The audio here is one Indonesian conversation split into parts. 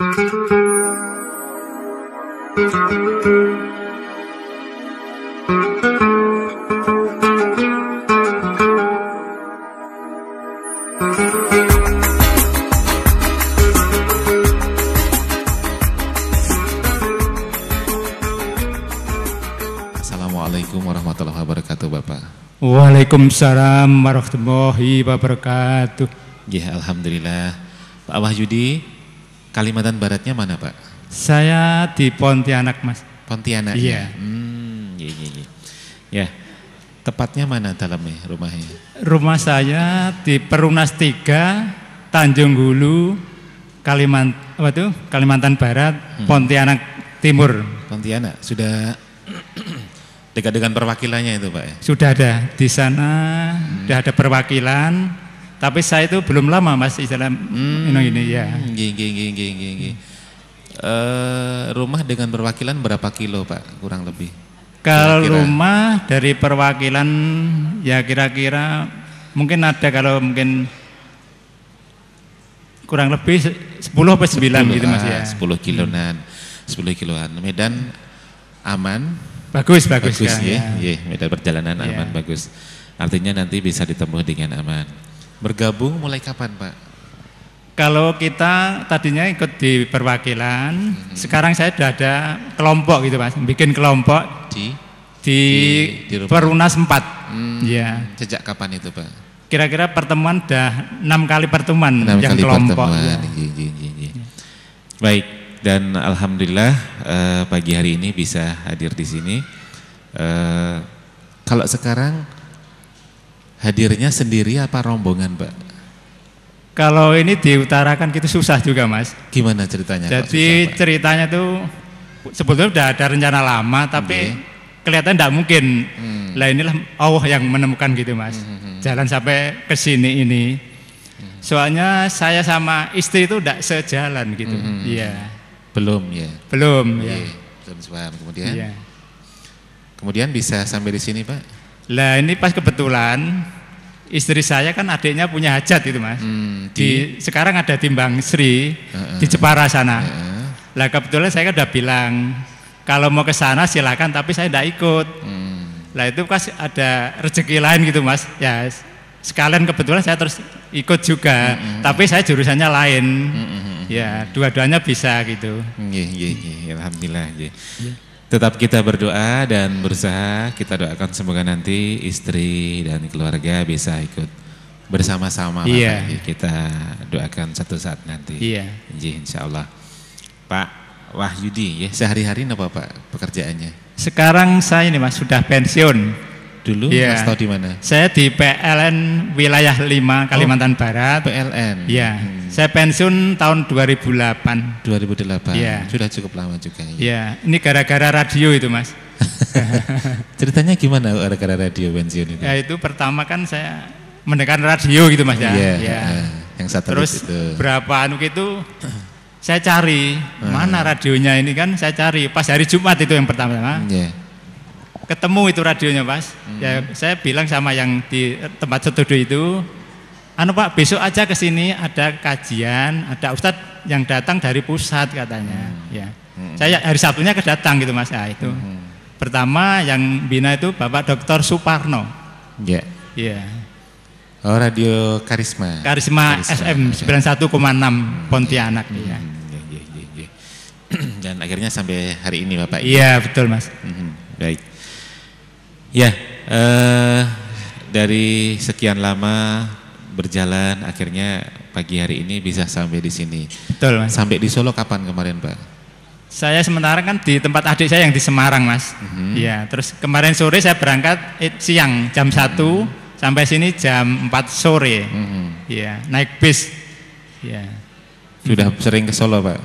Assalamualaikum warahmatullahi wabarakatuh Bapak Waalaikumsalam warahmatullahi wabarakatuh Ya Alhamdulillah Pak Wahyudi Kalimantan Baratnya mana Pak? Saya di Pontianak Mas. Pontianak. Iya. Ya? Hmm, iya, iya, iya. Ya. Tepatnya mana dalamnya rumahnya? Rumah saya di Perunas 3, Tanjung Hulu, Kalimantan apa tuh? Kalimantan Barat, hmm. Pontianak Timur. Pontianak sudah dekat dengan perwakilannya itu Pak ya? Sudah ada di sana, hmm. sudah ada perwakilan tapi saya itu belum lama Mas istilah hmm, ini ini ya. Gini gini gini gini. Eh, rumah dengan perwakilan berapa kilo Pak kurang lebih? Kalau kira -kira. rumah dari perwakilan ya kira-kira mungkin ada kalau mungkin kurang lebih 10 atau 9 10, gitu Mas ah, ya. 10 kiloan. 10 kiloan. Medan aman. Bagus bagus, bagus kan, ya. ya. Medan perjalanan ya. aman bagus. Artinya nanti bisa ditemui dengan aman. Bergabung mulai kapan Pak? Kalau kita tadinya ikut di perwakilan, hmm. sekarang saya sudah ada kelompok gitu pak, bikin kelompok di di, di, di Perunas 4. Hmm, ya. Sejak kapan itu Pak? Kira-kira pertemuan dah enam kali pertemuan 6 yang kali kelompok. Pertemuan. Ya. Ya, ya, Ya. Baik, dan alhamdulillah eh, pagi hari ini bisa hadir di sini. Eh, kalau sekarang Hadirnya sendiri apa rombongan, Pak? Kalau ini diutarakan gitu susah juga, Mas. Gimana ceritanya? Jadi susah, ceritanya tuh sebetulnya sudah ada rencana lama, tapi okay. Iya. kelihatan tidak mungkin. Hmm. Lah inilah Allah yang menemukan gitu, Mas. Hmm, hmm, hmm. Jalan sampai ke sini ini. Hmm. Soalnya saya sama istri itu tidak sejalan gitu. Hmm, iya. Hmm. Belum ya. Belum iya, ya. Belum ya. Kemudian. Ya. Kemudian bisa sampai di sini, Pak. Lah ini pas kebetulan istri saya kan adiknya punya hajat itu mas. Hmm, di, di sekarang ada timbang Sri uh, di Jepara sana. Uh, lah kebetulan saya udah bilang kalau mau ke sana silakan tapi saya tidak ikut. Hmm. Lah itu pas ada rezeki lain gitu mas. Ya sekalian kebetulan saya terus ikut juga. Hmm, tapi saya jurusannya lain. Hmm, hmm, hmm, hmm. ya dua-duanya bisa gitu. Iya iya iya alhamdulillah. Yeah. Tetap kita berdoa dan berusaha kita doakan semoga nanti istri dan keluarga bisa ikut bersama-sama yeah. Kita doakan satu saat nanti. Iya. Yeah. Insya Allah. Pak Wahyudi ya sehari-hari apa Pak pekerjaannya? Sekarang saya ini Mas sudah pensiun dulu ya. Mas di mana? Saya di PLN wilayah 5 Kalimantan oh, Barat. PLN. ya Hmm. Saya pensiun tahun 2008. 2008. ya Sudah cukup lama juga. Iya. Ya. Ini gara-gara radio itu, Mas. Ceritanya gimana gara-gara radio pensiun itu? Ya itu pertama kan saya mendengar radio gitu, Mas ya. Iya. Ya. ya. Yang satu Terus itu. berapa anu gitu saya cari hmm. mana radionya ini kan saya cari pas hari Jumat itu yang pertama. Yeah ketemu itu radionya mas ya, hmm. ya saya bilang sama yang di tempat studio itu anu pak besok aja ke sini ada kajian ada ustadz yang datang dari pusat katanya hmm. ya hmm. saya hari sabtunya kedatang gitu mas ya itu hmm. pertama yang bina itu bapak dokter Suparno ya yeah. ya yeah. oh radio karisma karisma, karisma. SM 91,6 ya. hmm. Pontianak ya. hmm. ya dan akhirnya sampai hari ini Bapak. Iya, betul Mas. Hmm. Baik. Ya, eh, dari sekian lama berjalan, akhirnya pagi hari ini bisa sampai di sini. Betul, Mas. Sampai di Solo kapan kemarin, Pak? Saya sementara kan di tempat adik saya yang di Semarang, Mas. Mm-hmm. terus kemarin sore saya berangkat eh, siang jam mm-hmm. sampai sini jam 4 sore. Mm-hmm. naik bis. Iya. Sudah mm-hmm. sering ke Solo, Pak?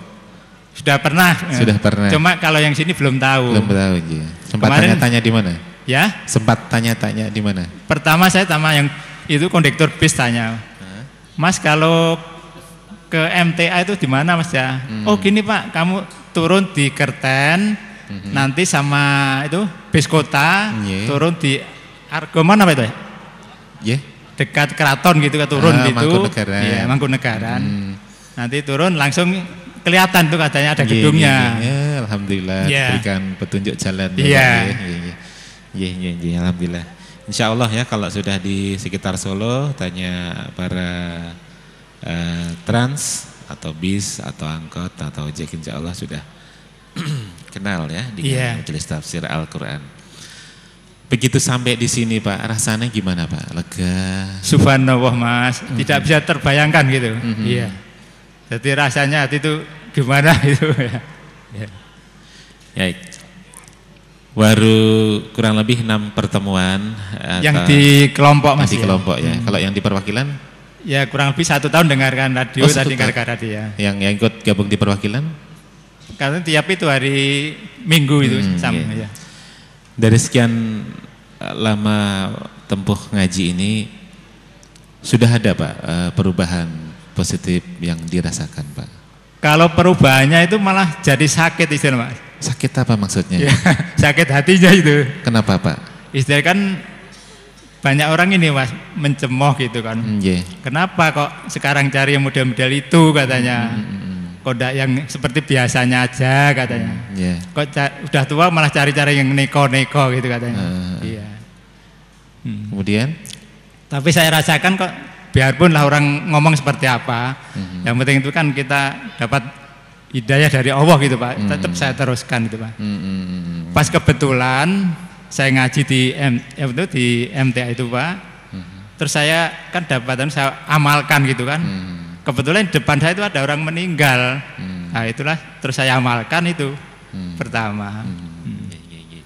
Sudah pernah. Sudah pernah. Cuma kalau yang sini belum tahu. Belum tahu, iya. Sempat tanya-tanya di mana? Ya? Sempat tanya-tanya di mana? Pertama saya tanya yang itu kondektur bis tanya. Mas kalau ke MTA itu di mana Mas ya? Hmm. Oh gini Pak, kamu turun di Kerten, hmm. nanti sama itu bis kota, yeah. turun di Argo mana apa itu ya? Yeah. Dekat keraton gitu kan turun ah, gitu. Mangkunegaran. Iya, Mangkunegaran. Hmm. Nanti turun langsung kelihatan tuh katanya ada iya, gedungnya. Yeah, yeah. Alhamdulillah yeah. berikan petunjuk jalan. Ya, iya. Yeah. Yeah, yeah. Iya. Iya, iya, iya, alhamdulillah. Insya Allah ya kalau sudah di sekitar Solo tanya para uh, trans atau bis atau angkot atau ojek insya Allah sudah kenal ya di iya. yeah. majelis tafsir Al-Quran. Begitu sampai di sini Pak, rasanya gimana Pak? Lega? Subhanallah Mas, mm -hmm. tidak bisa terbayangkan gitu. Mm -hmm. Iya. Jadi rasanya hati itu gimana itu ya. Ya. Baru kurang lebih enam pertemuan. Eh, yang di kelompok masih. Ya? kelompok ya. Hmm. Kalau yang di perwakilan? Ya kurang lebih satu tahun dengarkan radio oh, tadi dengarkan radio ya. Yang yang ikut gabung di perwakilan? Karena tiap itu hari Minggu itu hmm, sama yeah. ya. Dari sekian eh, lama tempuh ngaji ini sudah ada Pak eh, perubahan positif yang dirasakan Pak. Kalau perubahannya itu malah jadi sakit istilah Pak Sakit apa maksudnya? Ya, sakit hatinya itu. Kenapa Pak? Istilah kan banyak orang ini mas mencemooh gitu kan. Mm, yeah. Kenapa kok sekarang cari yang model-model itu katanya? Mm, mm, mm. Kodak yang seperti biasanya aja katanya. Mm, yeah. Kok udah tua malah cari-cari yang neko-neko gitu katanya. Uh, iya. Hmm. Kemudian? Tapi saya rasakan kok biarpun lah orang ngomong seperti apa, mm -hmm. yang penting itu kan kita dapat hidayah dari Allah gitu Pak. Hmm. Tetap saya teruskan gitu Pak. Hmm, hmm, hmm, hmm. Pas kebetulan saya ngaji di M, itu eh, di MTA itu Pak. Hmm. Terus saya kan dapatan saya amalkan gitu kan. Hmm. Kebetulan depan saya itu ada orang meninggal. Hmm. Nah, itulah terus saya amalkan itu hmm. pertama. Hmm. Hmm. Iya, iya, iya.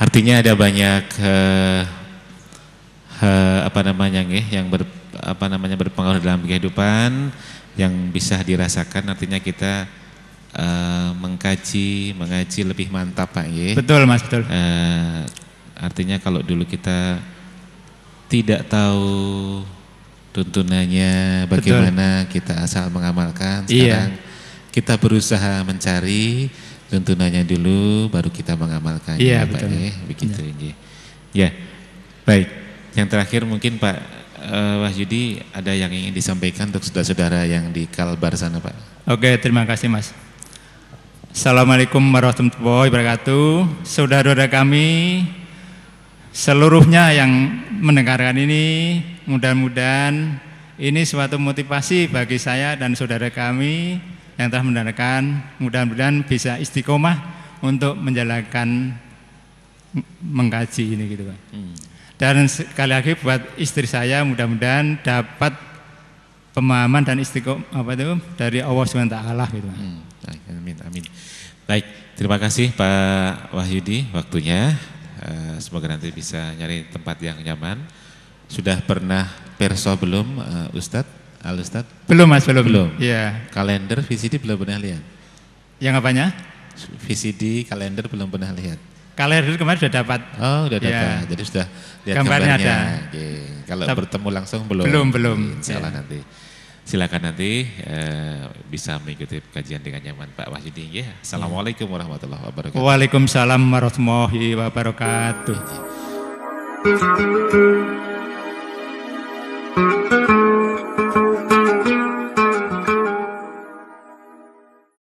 Artinya ada banyak uh, he, eh, apa namanya nggih yang ber, apa namanya berpengaruh dalam kehidupan yang bisa dirasakan artinya kita eh, mengkaji, mengaji lebih mantap Pak ya Betul Mas, betul. Eh, artinya kalau dulu kita tidak tahu tuntunannya bagaimana betul. kita asal mengamalkan iya. sekarang iya kita berusaha mencari tuntunannya dulu baru kita mengamalkannya iya, Pak ya begitu ya. ya baik yang terakhir mungkin Pak uh, eh, Wahyudi ada yang ingin disampaikan untuk saudara-saudara yang di Kalbar sana Pak. Oke terima kasih Mas. Assalamualaikum warahmatullahi wabarakatuh. Saudara-saudara kami seluruhnya yang mendengarkan ini mudah-mudahan ini suatu motivasi bagi saya dan saudara kami yang telah mendengarkan mudah-mudahan bisa istiqomah untuk menjalankan mengkaji ini gitu Pak. Hmm. Dan sekali lagi buat istri saya mudah-mudahan dapat pemahaman dan istiqomah apa itu dari Allah SWT gitu. Hmm. Amin amin. Baik, terima kasih Pak Wahyudi waktunya. Eh, semoga nanti bisa nyari tempat yang nyaman. Sudah pernah perso belum Ustad eh, Ustadz? Al Ustadz? Belum Mas, belum. Belum. Iya. Kalender VCD belum pernah lihat. Yang apanya? VCD kalender belum pernah lihat. Kalau Hercules kemarin sudah dapat. Oh, sudah iya. dapat. Ya. Jadi sudah lihat gambarnya. gambarnya. Ada. Oke. Kalau Tep bertemu langsung belum. Belum, belum. Insya Allah ya. nanti. Silakan nanti eh, bisa mengikuti kajian dengan nyaman Pak Wahyudi. Ya. Assalamualaikum warahmatullahi wabarakatuh. Waalaikumsalam warahmatullahi wabarakatuh. ya.